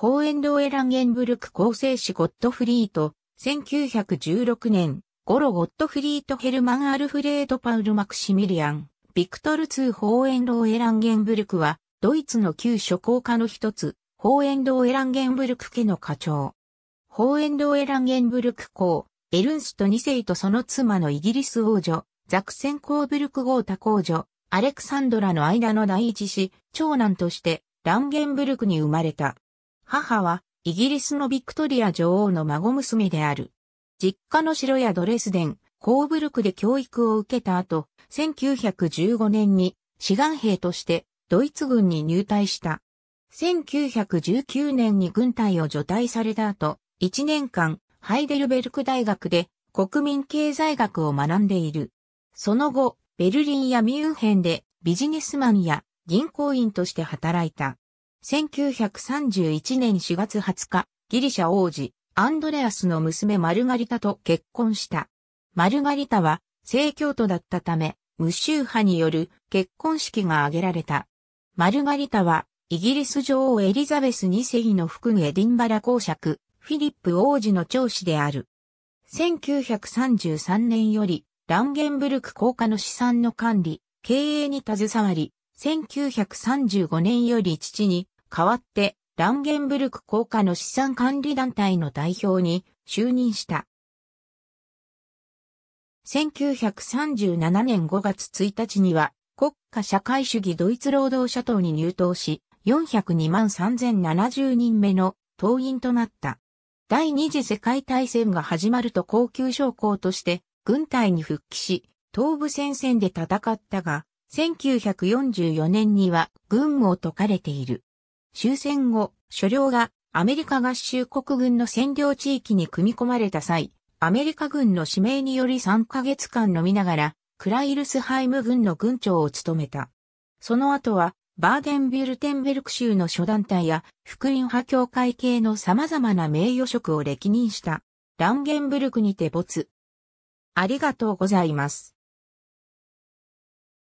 ホーエンドエランゲンブルク構成士ゴットフリート、1916年、ゴロ・ゴットフリート・ヘルマン・アルフレード・パウル・マクシミリアン、ビクトル2ホーエンドエランゲンブルクは、ドイツの旧諸公家の一つ、ホーエンドエランゲンブルク家の課長。ホーエンドエランゲンブルク公、エルンスト2世とその妻のイギリス王女、ザクセン・コーブルク・ゴータ公女、アレクサンドラの間の第一子、長男として、ランゲンブルクに生まれた。母はイギリスのビクトリア女王の孫娘である。実家の城やドレスデン、コーブルクで教育を受けた後、1915年に志願兵としてドイツ軍に入隊した。1919年に軍隊を除隊された後、1年間、ハイデルベルク大学で国民経済学を学んでいる。その後、ベルリンやミュンヘンでビジネスマンや銀行員として働いた。1931年4月20日、ギリシャ王子、アンドレアスの娘マルガリタと結婚した。マルガリタは、聖教徒だったため、無宗派による結婚式が挙げられた。マルガリタは、イギリス女王エリザベス2世のむエディンバラ公爵、フィリップ王子の長子である。1933年より、ランゲンブルク公家の資産の管理、経営に携わり、1935年より父に代わってランゲンブルク効果の資産管理団体の代表に就任した。1937年5月1日には国家社会主義ドイツ労働者党に入党し、402万3070人目の党員となった。第二次世界大戦が始まると高級将校として軍隊に復帰し、東部戦線で戦ったが、1944年には軍務を解かれている。終戦後、所領がアメリカ合衆国軍の占領地域に組み込まれた際、アメリカ軍の指名により3ヶ月間飲みながら、クライルスハイム軍の軍長を務めた。その後は、バーデンビルテンベルク州の諸団体や福音派協会系の様々な名誉職を歴任した。ランゲンブルクにて没。ありがとうございます。